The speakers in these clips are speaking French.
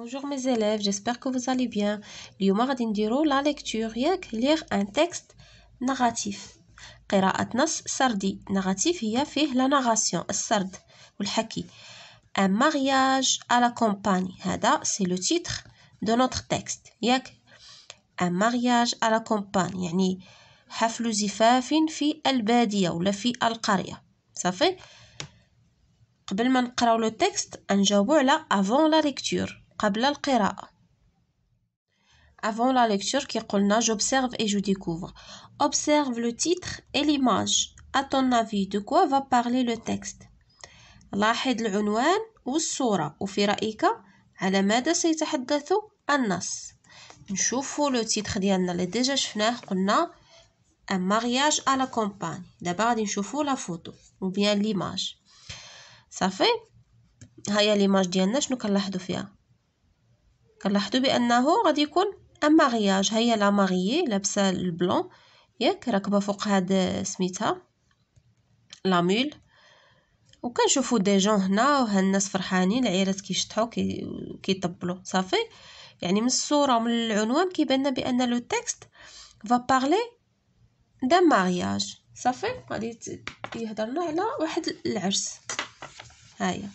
Bonjour mes élèves, j'espère que vous allez bien. Liomardindiro, la lecture, yak, lire un texte narratif. Qiraatnas sardi, narratif, yafih la narration, sard, ou Un mariage à la campagne, hada, c'est le titre de notre texte, yak. Un mariage à la campagne, yani, حفل زفاف في ou la fi القرية. Ça fait, qbelman qrao le texte, là avant la lecture avant la lecture qui j'observe et je découvre observe le titre et l'image à ton avis de quoi va parler le texte لاحظ العنوان والصورة وفي رأيك على ماذا سيتحدث النص نشوفوا لو تيتر ديالنا اللي ديجا شفناه قلنا la دابا غادي كنلاحظو بأنه غادي يكون أن ماغياج هيا لا ماغيي لابسة البلون ياك راكبة فوق هاد سميتها لامول وكنشوفوا دي جون هنا وهالناس الناس فرحانين العيالات كيشطحو كيطبلوا كيطبلو صافي يعني من الصوره ومن العنوان كيبان بان لو تيكست فا بارلي دان مارياج صافي غادي يهضرنا على واحد العرس هيا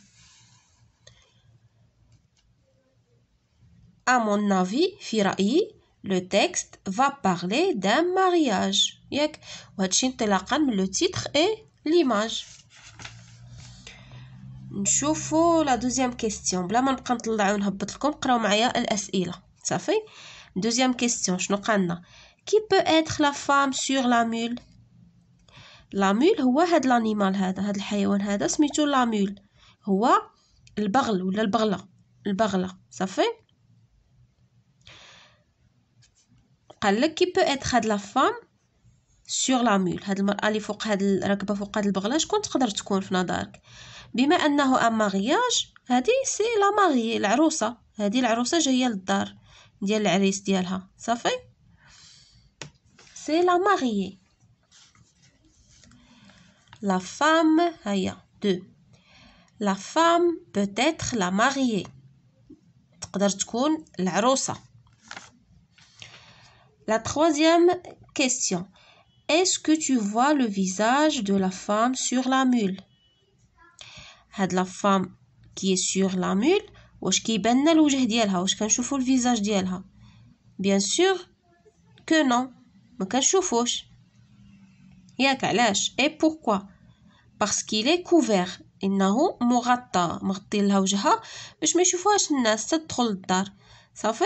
À mon avis, le texte va parler d'un mariage. Yek, watchint la le titre et l'image. Choufou la deuxième question. Là, mon kan t'la goun habt el kom karamaya l'asile. Ça fait? Deuxième question. Chno kanna? Qui peut être la femme sur la mule? La mule? had l'animal? Had, had l'hyène? Hadas la mule? Ouah, l'bagl ou la bagla? La Ça fait? قال لك كي بو اتر هاد لا فام سور لا مول هاد المراه اللي فوق هاد راكبه فوق هاد البغله شكون تقدر تكون في نظرك بما انه ام مارياج هادي سي لا ماري العروسه هادي العروسه جايه للدار ديال العريس ديالها صافي سي لا ماري لا فام هيا دو لا فام بوتيتر لا ماري تقدر تكون العروسه La troisième question. Est-ce que tu vois le visage de la femme sur la mule la de qui est est la mule, واش كيبان لنا الوجه ديالها واش كنشوفوا الفيزاج ديالها بيان سور كو نو ما كنشوفوش ياك علاش اي Parce باسكو لي كوفير انه مغطى مغطي لها وجهها باش ما يشوفوهاش الناس تدخل للدار صافي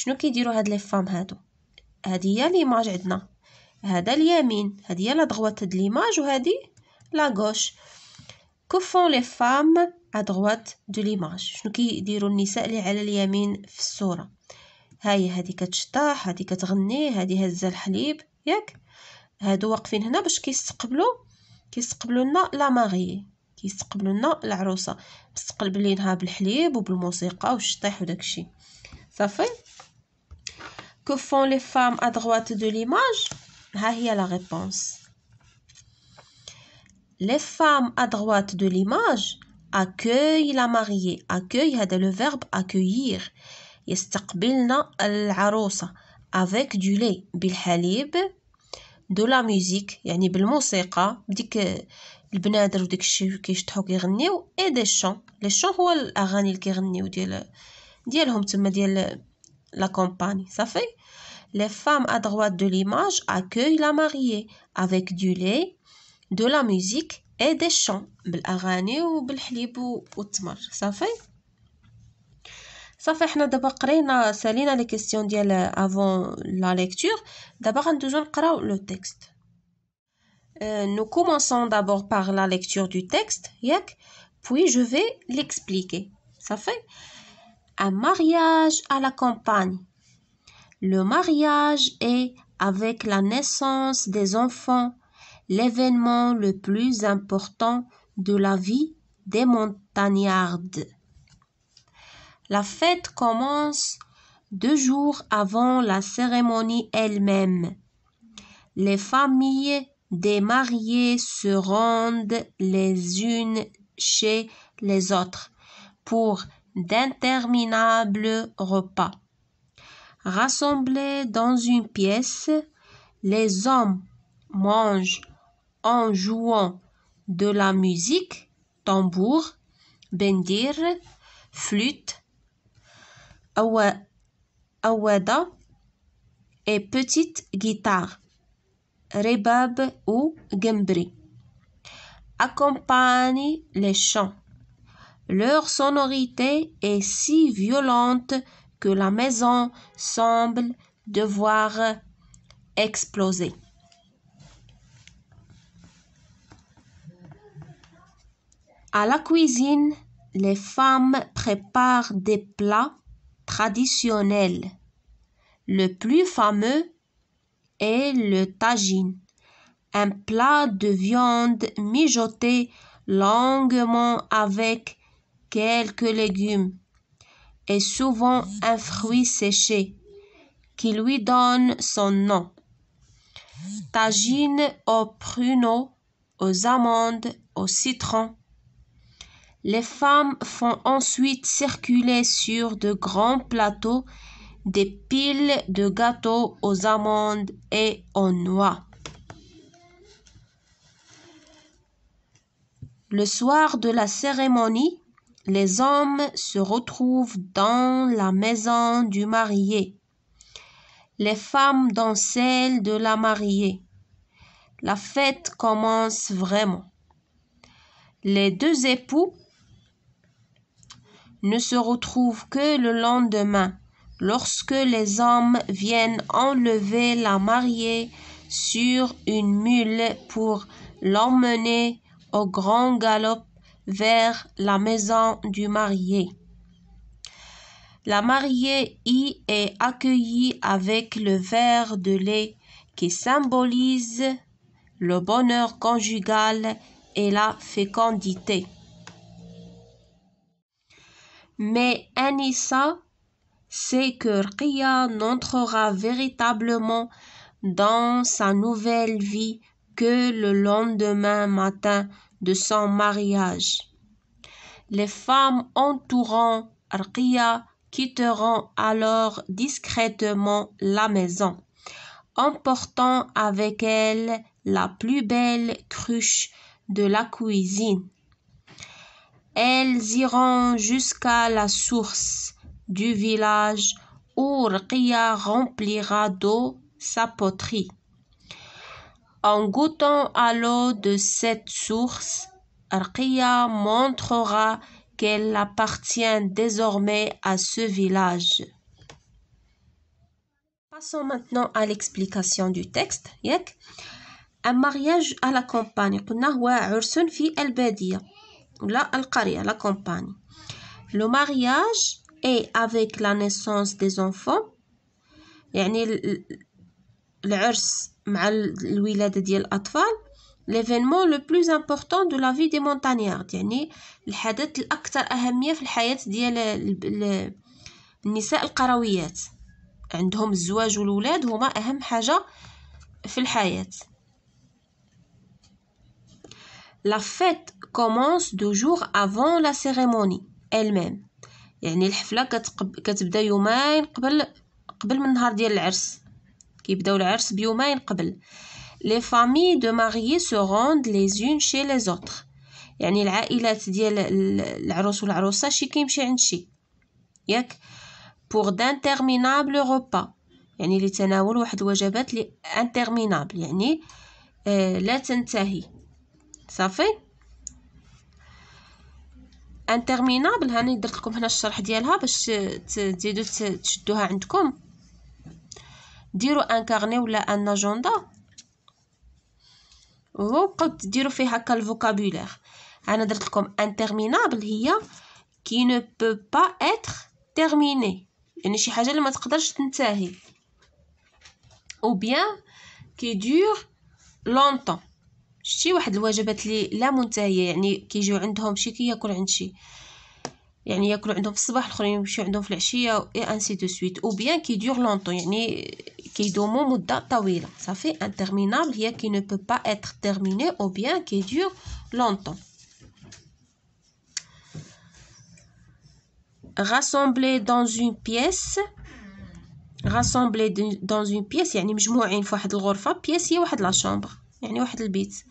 شنو كيديروا هاد لي فام هادو هادي هي ليماج عندنا هذا اليمين هادي هي لا دغوات د ليماج وهادي لا غوش كوفون لي فام ا دغوات دو ليماج شنو كيديروا النساء اللي على اليمين في الصوره هي هادي كتشطح هادي كتغني هادي هزه الحليب ياك هادو واقفين هنا باش كيستقبلوا كيستقبلوا لنا لا ماغي كيستقبلوا لنا العروسه مستقبلينها بالحليب وبالموسيقى والشطيح وداكشي صافي Que font les femmes à droite de l'image ah, y a la réponse. Les femmes à droite de l'image accueillent la mariée. Accueillent, c'est le verbe accueillir. يستقبلنا العروسة avec du lait بالحليب de la musique يعني بالموسيقى بديك البنادر وديك الشيء la compagnie, Ça fait les femmes à droite de l'image accueillent la mariée avec du lait, de la musique et des chants. Ça fait صافي حنا دابا قرينا سالينا لي كيسيون avant la lecture. D'abord, nous غندوزو نقراو le texte. Euh, nous commençons d'abord par la lecture du texte puis je vais l'expliquer ça fait un mariage à la campagne. Le mariage est, avec la naissance des enfants, l'événement le plus important de la vie des montagnardes. La fête commence deux jours avant la cérémonie elle-même. Les familles des mariés se rendent les unes chez les autres pour d'interminables repas. Rassemblés dans une pièce, les hommes mangent en jouant de la musique, tambour, bendir, flûte, awada et petite guitare, rebab ou gembri. Accompagne les chants. Leur sonorité est si violente que la maison semble devoir exploser. À la cuisine, les femmes préparent des plats traditionnels. Le plus fameux est le tagine, un plat de viande mijotée longuement avec quelques légumes et souvent un fruit séché qui lui donne son nom. Tagine aux pruneaux, aux amandes, aux citrons. Les femmes font ensuite circuler sur de grands plateaux des piles de gâteaux aux amandes et aux noix. Le soir de la cérémonie, les hommes se retrouvent dans la maison du marié, les femmes dans celle de la mariée. La fête commence vraiment. Les deux époux ne se retrouvent que le lendemain, lorsque les hommes viennent enlever la mariée sur une mule pour l'emmener au grand galop vers la maison du marié. La mariée y est accueillie avec le verre de lait qui symbolise le bonheur conjugal et la fécondité. Mais Anissa sait que Ria n'entrera véritablement dans sa nouvelle vie que le lendemain matin de son mariage. Les femmes entourant Ria quitteront alors discrètement la maison, emportant avec elles la plus belle cruche de la cuisine. Elles iront jusqu'à la source du village où Rqia remplira d'eau sa poterie. En goûtant à l'eau de cette source, arqia montrera qu'elle appartient désormais à ce village. Passons maintenant à l'explication du texte. Un mariage à la campagne. la campagne. Le mariage est avec la naissance des enfants. العرس مع الولادة ديال الأطفال ليفينمون لو بلوز امبورطون دو لافي دي مونتانيارد يعني الحدث الأكثر أهمية في الحياة ديال النساء القرويات عندهم الزواج والولاد هما أهم حاجة في الحياة La fête commence deux jours avant la cérémonie elle-même يعني الحفلة كتبدا يومين قبل قبل من نهار ديال العرس كيبداو العرس بيومين قبل لي فامي دو ماريي سو روند لي زون شي لي زوتر يعني العائلات ديال العروس والعروسه شي كيمشي عند شي ياك بور دانتيرمينابل روبا يعني لتناول واحد الوجبات لي انترمينابل يعني آه لا تنتهي صافي انترمينابل هاني درت لكم هنا الشرح ديالها باش تزيدوا تشدوها عندكم ديروا ان كارني ولا ان اجندا وبقاو ديروا فيه هكا الفوكابولير انا درت لكم انترمينابل هي كي نو بو با اتر تيرميني يعني شي حاجه اللي ما تقدرش تنتهي او بيان كي دور لونطون شتي واحد الوجبات اللي لا منتهيه يعني كيجيو عندهم شي كياكل عند شي يعني ياكلوا عندهم في الصباح الاخرين يمشيو عندهم في العشيه اي انسي دو سويت او بيان كي دور لونطون يعني qui Ça fait interminable, bien qui ne peut pas être terminé ou bien qui dure longtemps. Rassembler dans une pièce. Rassembler dans une pièce, يعني مجموعين في واحد الغرفة, pièce هي واحد la chambre, يعني واحد pièce.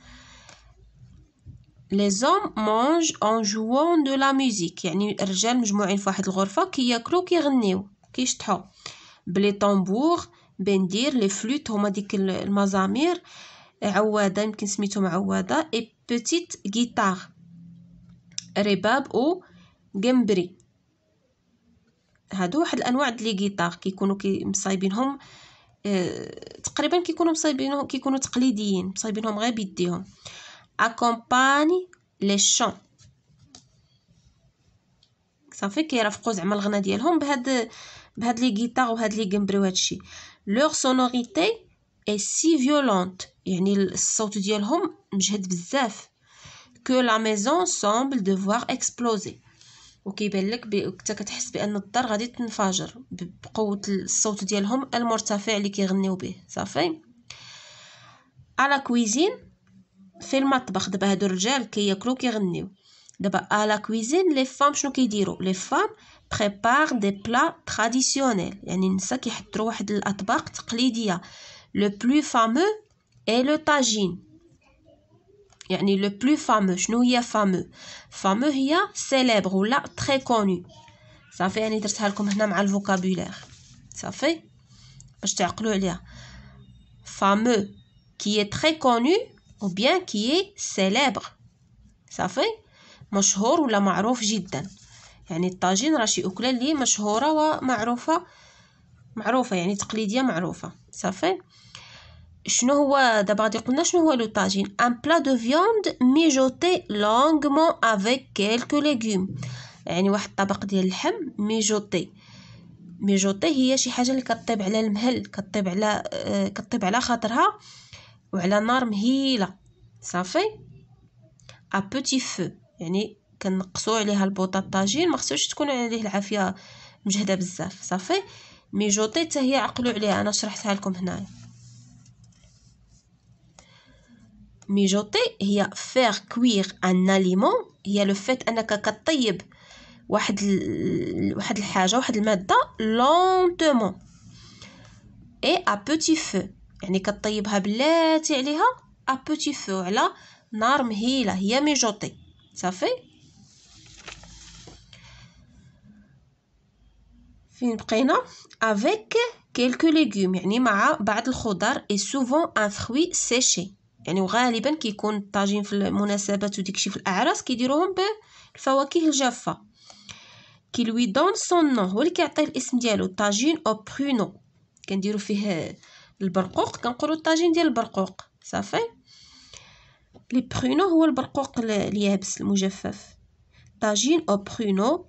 Les hommes mangent en jouant de la musique, يعني الرجال مجموعين في واحد الغرفة كياكلوا كيغنيو, كيشطحوا. les tambours. بندير لي فلوت هما ديك المزامير عوادة يمكن سميتهم عوادة اي بوتيت غيتار رباب او جمبري هادو واحد الانواع د لي غيتار كيكونوا كي مصايبينهم اه تقريبا كيكونوا مصايبينهم كيكونوا تقليديين مصايبينهم غير بيديهم اكومباني لي شون صافي كيرافقوا زعما الغنى ديالهم بهاد بهاد لي غيتار وهاد لي جمبري وهادشي لوغ سونوريتي اي سي فيولونت يعني الصوت ديالهم مجهد بزاف كو لا ميزون سومبل ديفوار اكسبلوزي وكيبان لك حتى كتحس بان الدار غادي تنفجر بقوه الصوت ديالهم المرتفع اللي كيغنيو به صافي على كويزين في المطبخ دابا هادو الرجال كياكلو كيغنيو دابا على كويزين لي فام شنو كيديروا لي فام Prépare des plats traditionnels. Y a est le plus fameux est le tagine. Y a le plus fameux, chouïa fameux, fameux y célèbre ou là très connu. Ça fait un comme le vocabulaire. Ça fait, je te vous fameux qui est très connu ou bien qui est célèbre. Ça fait, مشهور ou معروف جدا يعني الطاجين راه شي أكلة اللي مشهورة ومعروفة معروفة يعني تقليدية معروفة صافي شنو هو دابا غادي قلنا شنو هو لو طاجين ان بلا دو فيوند ميجوتي لونغمون افيك كيلكو ليغوم يعني واحد الطبق ديال اللحم ميجوتي ميجوتي هي شي حاجه اللي كطيب على المهل كطيب على آه كطيب على خاطرها وعلى نار مهيله صافي ا بوتي فو يعني كنقصوا عليها البوطا الطاجين ما خصوش تكون عليه العافيه مجهده بزاف صافي مي جوطي حتى هي عقلوا عليها انا شرحتها لكم هنايا ميجوتي هي فير كوير ان اليمون هي لو فيت انك كطيب واحد ال... واحد الحاجه واحد الماده لونتومون اي ا بوتي فو يعني كطيبها بلاتي عليها ا بوتي فو على نار مهيله هي ميجوتي صافي فين بقينا افيك كيلكو ليغوم يعني مع بعض الخضر اي سوفون ان فروي سيشي يعني وغالبا كيكون الطاجين في المناسبات وديكشي في الاعراس كيديروهم بالفواكه الجافه كي لوي دون سون نو هو اللي كيعطيه الاسم ديالو طاجين او برونو كنديرو فيه البرقوق كنقولو الطاجين ديال البرقوق صافي لي برونو هو البرقوق اليابس المجفف طاجين او برونو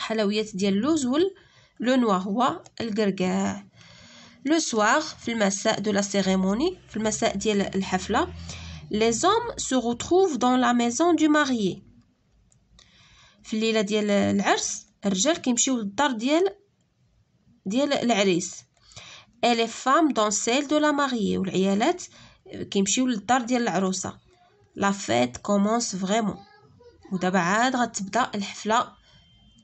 حلويات ديال اللوز وال لو نوا هو الكركاع لو سوار في المساء دو لا سيريموني في المساء ديال الحفله لي زوم سو روتروف دون لا ميزون دو ماري في الليله ديال العرس الرجال كيمشيو للدار ديال ديال العريس اي لي فام دون سيل دو لا ماري والعيالات كيمشيو للدار ديال العروسه لا فيت كومونس فريمون ودابا عاد غتبدا الحفله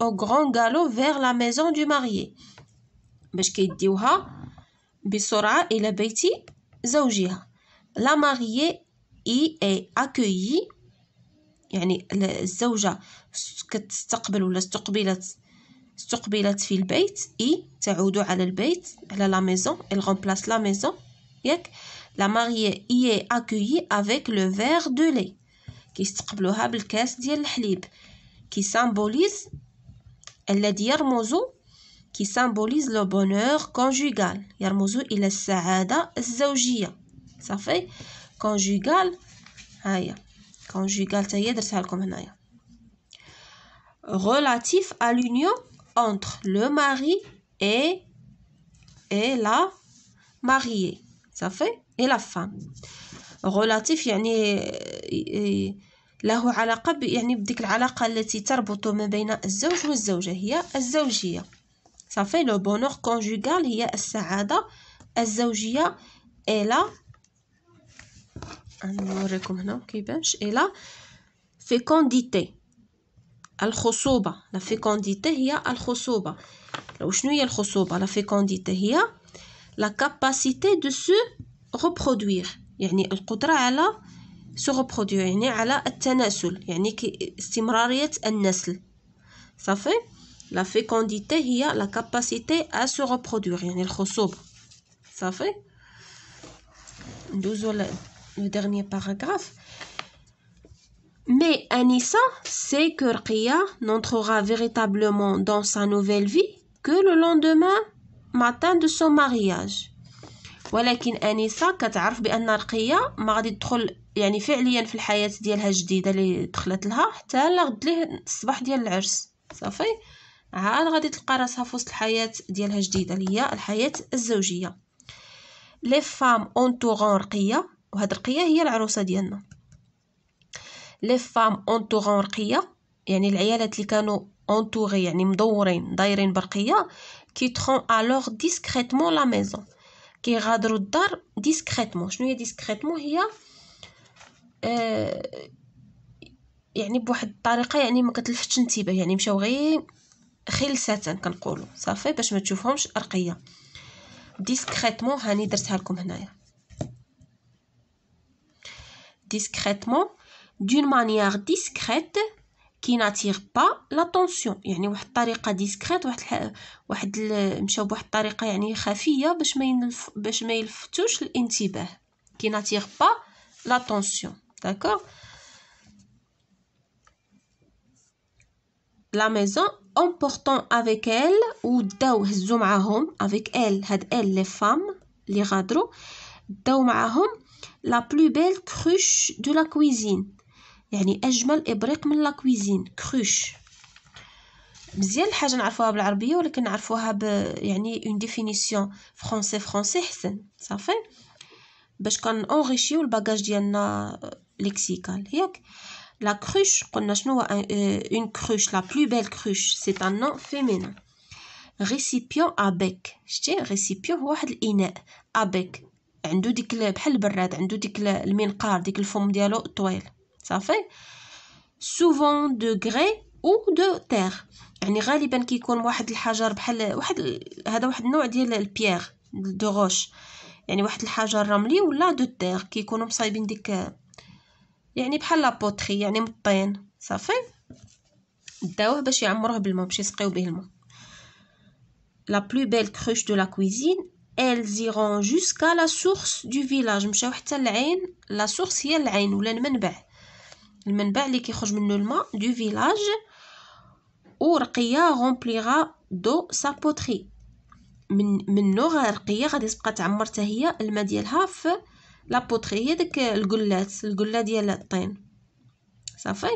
au grand galop vers la maison du marié باش كيديوها y est بيت يعني كتستقبل ولا استقبلت استقبلت في البيت على البيت على la, elle remplace la maison ياك لا ماريي est اي اكويي افيك لو فير كيستقبلوها بالكاس elle de Yermozou, qui symbolise le bonheur conjugal est il est ça fait conjugal Aïe, conjugal تاهي comme un aïe. relatif à l'union entre le mari et la mariée Ça fait, et la femme relatif y ni euh, euh, له علاقة ب... يعني بديك العلاقة التي تربط ما بين الزوج والزوجة هي الزوجية صافي لو بونور كونجوغال هي السعادة الزوجية إلى نوريكم هنا كيفاش إلى فيكونديتي الخصوبة لا فيكونديتي هي الخصوبة لو شنو هي الخصوبة لا فيكونديتي هي لا كاباسيتي دو سو ريبرودوير يعني القدرة على se reproduire يعني على التناسل يعني استمرارية النسل de la fécondité a la capacité à se reproduire يعني الخصوبة صافي ندوزو le dernier paragraphe Mais Anissa sait que Ria n'entrera véritablement dans sa nouvelle vie que le lendemain matin de son mariage. ولكن أنيسة كتعرف بأن رقية ما غادي تدخل يعني فعليا في الحياة ديالها الجديده اللي دخلت لها حتى لغد ليه الصباح ديال العرس صافي عاد غادي تلقى راسها في وسط الحياة ديالها الجديده اللي هي الحياة الزوجية لي فام اونتوغون رقية وهاد رقية هي العروسة ديالنا لي فام اونتوغون رقية يعني العيالات اللي كانوا اونتوغي يعني مدورين دايرين برقية تخون الوغ ديسكريتمون لا ميزون كيغادروا الدار ديسكريتمون شنو هي ديسكريتمون هي آه، يعني بواحد الطريقه يعني ما كتلفتش انتباه يعني مشاو غير خلسه كنقولوا صافي باش ما تشوفهمش رقيه ديسكريتمون هاني درتها لكم هنايا ديسكريتمون دون مانيير ديسكريت كي ناتير با لاتونسيون يعني واحد الطريقه ديسكريت واحد الح... واحد ال... مشاو بواحد الطريقه يعني خفيه باش ما ينلف... باش ما يلفتوش الانتباه كي ناتير با لاتونسيون D'accord La maison en portant avec elle ou daw هزوا معاهم avec elle had elle les femmes les غادروا daw ma'ahom, la plus belle cruche de la cuisine يعني اجمل ابريق من لا كويزين كروش مزيان حاجه نعرفوها بالعربيه ولكن نعرفوها ب يعني اون ديفينيسيون فرونسي فرونسي حسن صافي باش كان اونريشيو الباجاج ديالنا لكسيكال ياك لا كروش قلنا شنو اون كروش لا بلو بيل كروش سي ان نو فيمينين ريسيبيون ابيك شتي ريسيبيون هو واحد الاناء ابيك عنده ديك بحال البراد عنده ديك المنقار ديك الفم ديالو طويل صافي سوفون دو غري او دو تيغ يعني غالبا كيكون واحد الحجر بحال واحد هذا واحد النوع ديال البيير دو غوش يعني واحد الحجر رملي ولا دو تيغ كيكونوا مصايبين ديك يعني بحال لابوتخي يعني من الطين صافي داوه باش يعمروه بالماء باش يسقيو به الماء لا بلو بيل كروش دو لا كويزين elles iront jusqu'à la source du village مشاو حتى العين لا سورس هي العين ولا المنبع المنبع اللي كيخرج منه الماء دو فيلاج و رقيه غومبليغا دو سا بوتري من منو رقيه غادي تبقى تعمر حتى هي الماء ديالها في لابوتري هي داك القلات القله ديال الطين صافي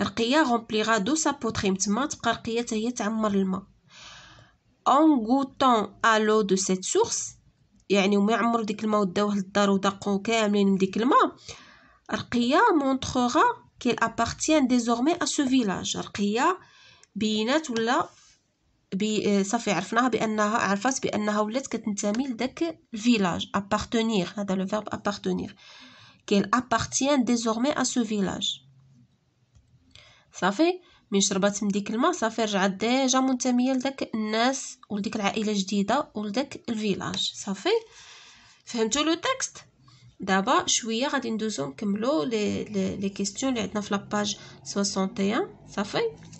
رقيه غومبليغا دو سا تما تبقى رقيه تاهي تعمر الماء اون غوتون الو دو سيت سورس يعني وما يعمروا ديك الماء وداوه للدار وداقو كاملين من ديك الماء رقيه مونتخوغا كيل ابارتيان ديزورمي ا سو فيلاج رقيه بينات ولا آه، صافي عرفناها بانها عرفات بانها ولات كتنتمي لذاك الفيلاج ابارتونير هذا لو فيرب ابارتونير كيل ابارتيان ديزورمي ا سو فيلاج صافي من شربات من ديك الماء صافي رجعت ديجا منتميه لذاك الناس ولديك العائله جديده ولذاك الفيلاج صافي فهمتوا لو تكست دابا شويه غادي ندوزو نكملو لي لي كيسيون اللي عندنا في لاباج 61 صافي